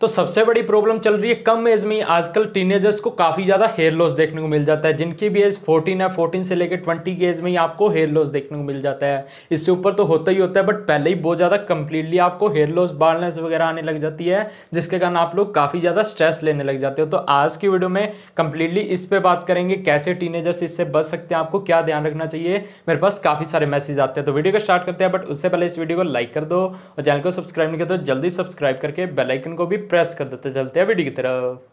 तो सबसे बड़ी प्रॉब्लम चल रही है कम एज में आजकल टीनेजर्स को काफ़ी ज़्यादा हेयर लॉस देखने को मिल जाता है जिनकी भी एज 14 है 14 से लेकर 20 की एज में ही आपको हेयर लॉस देखने को मिल जाता है इससे ऊपर तो होता ही होता है बट पहले ही बहुत ज़्यादा कंप्लीटली आपको हेयर लॉस बालनेस वगैरह आने लग जाती है जिसके कारण आप लोग काफ़ी ज़्यादा स्ट्रेस लेने लग जाते हो तो आज की वीडियो में कंप्लीटली इस पर बात करेंगे कैसे टीनेजर्स इससे बच सकते हैं आपको क्या ध्यान रखना चाहिए मेरे पास काफ़ी सारे मैसेज आते हैं तो वीडियो को स्टार्ट करते हैं बट उससे पहले इस वीडियो को लाइक कर दो और चैनल को सब्सक्राइब नहीं कर दो तो जल्दी सब्सक्राइब करके बेलाइकन को भी प्रेस कर देते चलते हैं वीडियो की तरफ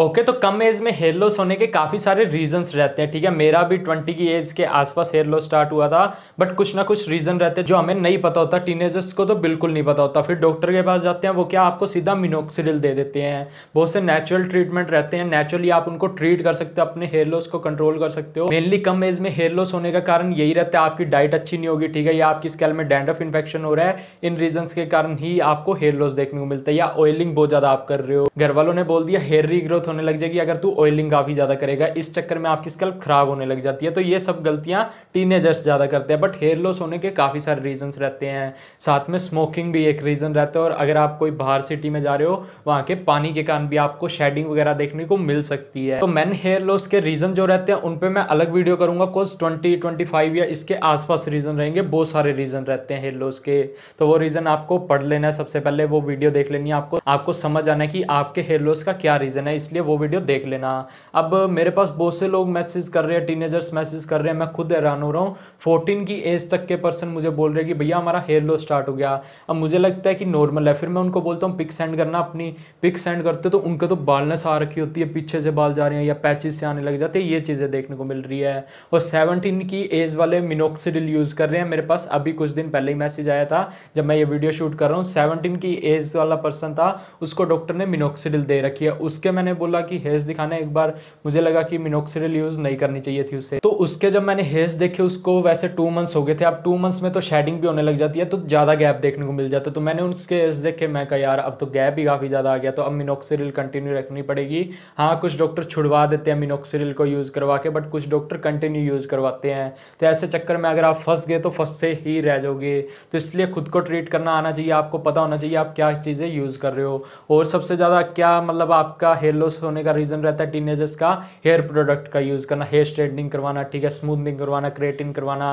ओके तो कम एज में हेयर लॉस होने के काफ़ी सारे रीजंस रहते हैं ठीक है मेरा भी ट्वेंटी की एज के आसपास हेयर लॉस स्टार्ट हुआ था बट कुछ ना कुछ रीज़न रहते हैं जो हमें नहीं पता होता टीनेजर्स को तो बिल्कुल नहीं पता होता फिर डॉक्टर के पास जाते हैं वो क्या आपको सीधा मिनोक्सिडिल दे देते हैं बहुत से नेचुरल ट्रीटमेंट रहते हैं नेचुरली आप उनको ट्रीट कर सकते हो अपने हेयर लॉस को कंट्रोल कर सकते हो मेनली कम एज में हेयर लॉस होने का कारण यही रहता है आपकी डाइट अच्छी नहीं होगी ठीक है या आपकी स्कैल में डैंड्रफ इन्फेक्शन हो रहा है इन रीजन्स के कारण ही आपको हेयर लॉस देखने को मिलता है या ऑयलिंग बहुत ज़्यादा आप कर रहे हो घर वालों ने बोल दिया हेयर रीग्रोथ होने लग जाएगी अगर तू ऑयलिंग काफ़ी ज़्यादा करेगा इस चक्कर में आपकी स्कल्प खराब होने लग जाती है तो ये सब गलतियाँ टीनेजर्स ज़्यादा करते हैं बट हेयर लॉस होने के काफ़ी सारे रीजंस रहते हैं साथ में स्मोकिंग भी एक रीज़न रहता है और अगर आप कोई बाहर सिटी में जा रहे हो वहाँ के पानी के कारण भी आपको शेडिंग वगैरह देखने को मिल सकती है तो मैन हेयर लॉस के रीज़न जो रहते हैं उन पर मैं अलग वीडियो करूँगा कोर्स ट्वेंटी ट्वेंटी फाइव या इसके आसपास रीज़न रहेंगे बहुत सारे रीज़न रहते हैं हेयर लॉस के तो वो रीज़न आपको पढ़ लेना है सबसे पहले वो वीडियो देख लेनी है आपको आपको समझ आना है कि आपके हेयर लॉस का क्या रीज़न है इस इसलिए वो वीडियो देख लेना अब मेरे पास बहुत से लोग मैसेज कर रहे हैं टीनेजर्स मैसेज कर रहे हैं मैं खुद हैरान हो रहा हूँ फोर्टीन की एज तक के पर्सन मुझे बोल रहे हैं कि भैया हमारा हेयर लॉस स्टार्ट हो गया अब मुझे लगता है कि नॉर्मल है फिर मैं उनको बोलता हूँ पिक सेंड करना अपनी पिक सेंड करते तो उनके तो बालनेस आ रखी होती है पीछे से बाल जा रहे हैं या पैचेस से आने लग जाते हैं ये चीज़ें देखने को मिल रही है और सेवनटीन की एज वाले मिनोक्सीडिल यूज़ कर रहे हैं मेरे पास अभी कुछ दिन पहले ही मैसेज आया था जब मैं ये वीडियो शूट कर रहा हूँ सेवनटीन की एज वाला पर्सन था उसको डॉक्टर ने मिनोक्सीडिल दे रखी है उसके मैंने बोला कि हेज दिखाना एक बार मुझे लगा कि मिनोक्सिडिल यूज़ नहीं करनी चाहिए थी उसे तो उसके जब मैंने हेज देखे उसको वैसे टू मंथ्स हो गए थे अब टू मंथ्स में तो शेडिंग भी होने लग जाती है तो ज़्यादा गैप देखने को मिल जाता है तो मैंने उसके हेज देखे मैं कहा यार अब तो गैप ही काफ़ी ज़्यादा आ गया तो अब मिनोक्सिडिल कंटिन्यू रखनी पड़ेगी हाँ कुछ डॉक्टर छुड़वा देते हैं मिनोक्सिडिल को यूज़ करवा के बट कुछ डॉक्टर कंटिन्यू यूज़ करवाते हैं तो ऐसे चक्कर में अगर आप फंस गए तो फंस से ही रह जाओगे तो इसलिए खुद को ट्रीट करना आना चाहिए आपको पता होना चाहिए आप क्या चीज़ें यूज़ कर रहे हो और सबसे ज़्यादा क्या मतलब आपका हेलो लॉस होने का रीज़न रहता है टीनेजर्स का हेयर प्रोडक्ट का यूज़ करना हेयर स्ट्रेटनिंग करवाना ठीक है स्मूथनिंग करवाना क्रेटिन करवाना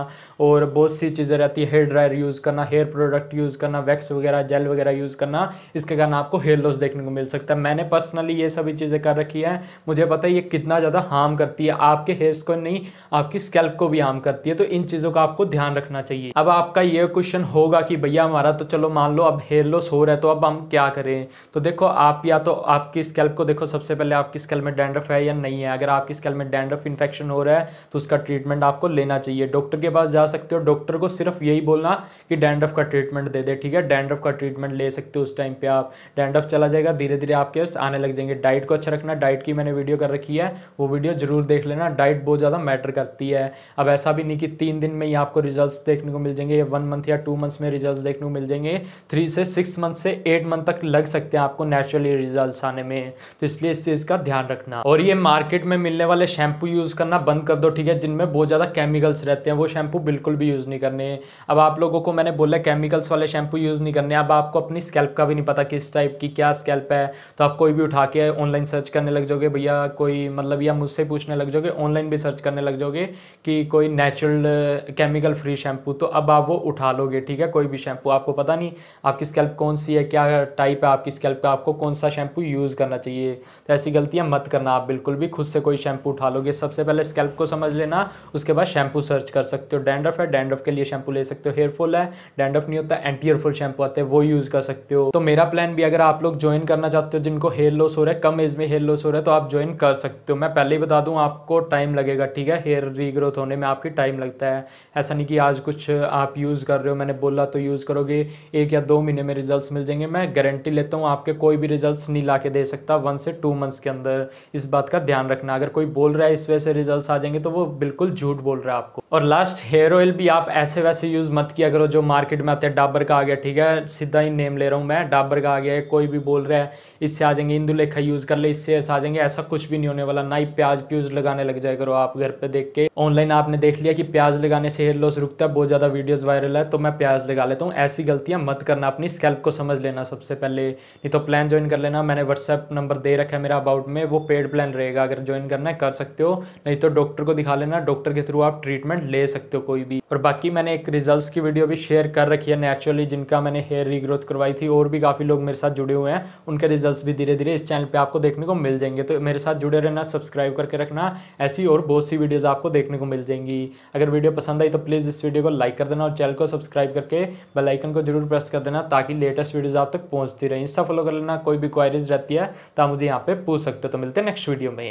और बहुत सी चीज़ें रहती है हेयर ड्रायर यूज़ करना हेयर प्रोडक्ट यूज़ करना वैक्स वगैरह जेल वगैरह यूज़ करना इसके कारण आपको हेयर लॉस देखने को मिल सकता है मैंने पर्सनली ये सभी चीज़ें कर रखी है मुझे पता है ये कितना ज़्यादा हार्म करती है आपके हेयर्स को नहीं आपकी स्कैल्प को भी हार्म करती है तो इन चीज़ों का आपको ध्यान रखना चाहिए अब आपका ये क्वेश्चन होगा कि भैया हमारा तो चलो मान लो अब हेयर लॉस हो रहा है तो अब हम क्या करें तो देखो आप या तो आपकी स्कैल्प को देखो सबसे सबसे पहले आपकी स्कैल में डैंड्रफ है या नहीं है अगर आपकी स्कैल में डैंड्रफ इन्फेक्शन हो रहा है तो उसका ट्रीटमेंट आपको लेना चाहिए डॉक्टर के पास जा सकते हो डॉक्टर को सिर्फ यही बोलना कि डैंड्रफ का ट्रीटमेंट दे दे ठीक है डैंड्रफ का ट्रीटमेंट ले सकते हो उस टाइम पर आप डैंड्रफ चला जाएगा धीरे धीरे आपके आने लग जाएंगे डाइट को अच्छा रखना डाइट की मैंने वीडियो कर रखी है वो वीडियो जरूर देख लेना डाइट बहुत ज़्यादा मैटर करती है अब ऐसा भी नहीं कि तीन दिन में ही आपको रिजल्ट देखने को मिल जाएंगे वन मंथ या टू मंथ्स में रिजल्ट देखने को मिल जाएंगे थ्री से सिक्स मंथ से एट मंथ तक लग सकते हैं आपको नेचुरली रिजल्ट आने में तो इसलिए इस चीज़ का ध्यान रखना और ये मार्केट में मिलने वाले शैम्पू यूज़ करना बंद कर दो ठीक है जिनमें बहुत ज़्यादा केमिकल्स रहते हैं वो शैम्पू बिल्कुल भी यूज़ नहीं करने अब आप लोगों को मैंने बोला केमिकल्स वाले शैम्पू यूज़ नहीं करने अब आपको अपनी स्कैल्प का भी नहीं पता किस टाइप की क्या स्कैल्प है तो आप कोई भी उठा के ऑनलाइन सर्च करने लग जाओगे भैया कोई मतलब या मुझसे पूछने लग जाओगे ऑनलाइन भी सर्च करने लग जाओगे कि कोई नेचुरल केमिकल फ्री शैम्पू तो अब आप वो उठा लोगे ठीक है कोई भी शैम्पू आपको पता नहीं आपकी स्कैल्प कौन सी है क्या टाइप है आपकी स्कैल्प का आपको कौन सा शैम्पू यूज़ करना चाहिए तो ऐसी गलतियाँ मत करना आप बिल्कुल भी खुद से कोई शैम्पू उठा लोगे सबसे पहले स्कैल्प को समझ लेना उसके बाद शैम्पू सर्च कर सकते हो डैंड्रफ है डैंड्रफ के लिए शैम्पू ले सकते हो हेयरफॉल है डैंड्रफ नहीं होता एंटी हेयरफुल शैम्पू आते हैं वो यूज़ कर सकते हो तो मेरा प्लान भी अगर आप लोग ज्वाइन करना चाहते हो जिनको हेयर लॉस हो रहा है कम एज में हेयर लॉस हो रहा है तो आप ज्वाइन कर सकते हो मैं पहले ही बता दूँ आपको टाइम लगेगा ठीक है हेयर रीग्रोथ होने में आपकी टाइम लगता है ऐसा नहीं कि आज कुछ आप यूज़ कर रहे हो मैंने बोला तो यूज़ करोगे एक या दो महीने में रिजल्ट मिल जाएंगे मैं गारंटी लेता हूँ आपके कोई भी रिजल्ट नहीं ला के दे सकता वन से टू मंथ्स के अंदर इस बात का ध्यान रखना अगर कोई बोल रहा है इस वजह से रिजल्ट आ जाएंगे तो वो बिल्कुल झूठ बोल रहा है आपको और लास्ट हेयर ऑयल भी आप ऐसे वैसे यूज़ मत किया करो जो मार्केट में आते हैं डाबर का आ गया ठीक है सीधा ही नेम ले रहा हूँ मैं डाबर का आ गया कोई भी बोल रहा है इससे आ जाएंगे इंदुलेखा यूज़ कर ले इससे ऐसा आ जाएंगे ऐसा कुछ भी नहीं होने वाला ना ही प्याज प्यूज लगाने लग जाए करो आप घर पर देख के ऑनलाइन आपने देख लिया कि प्याज लगाने से हेयर लॉस रुकता है बहुत ज़्यादा वीडियोज़ वायरल है तो मैं प्याज लगा लेता हूँ ऐसी गलतियां मत करना अपनी स्कैल्प को समझ लेना सबसे पहले नहीं तो प्लान ज्वाइन कर लेना मैंने व्हाट्सएप नंबर दे रखा है मेरा अबाउट में वो पेड प्लान रहेगा अगर ज्वाइन करना है कर सकते हो नहीं तो डॉक्टर को दिखा लेना डॉक्टर के थ्रू आप ट्रीटमेंट ले सकते हो कोई भी और बाकी मैंने एक रिजल्ट्स की वीडियो भी शेयर कर रखी है नेचुरली जिनका मैंने हेयर रीग्रोथ करवाई थी और भी काफ़ी लोग मेरे साथ जुड़े हुए हैं उनके रिजल्ट भी धीरे धीरे इस चैनल पर आपको देखने को मिल जाएंगे तो मेरे साथ जुड़े रहना सब्सक्राइब करके रखना ऐसी और बहुत सी वीडियोज़ आपको देखने को मिल जाएंगी अगर वीडियो पसंद आई तो प्लीज़ इस वीडियो को लाइक कर देना और चैनल को सब्सक्राइब करके बेलाइकन को जरूर प्रेस कर देना ताकि लेटेस्ट वीडियोज़ आप तक पहुँचती रहें इंस्टा फॉलो कर लेना कोई भी क्वारीज रहती है तो मुझे यहाँ पे पूछ सकते हो तो मिलते हैं नेक्स्ट वीडियो में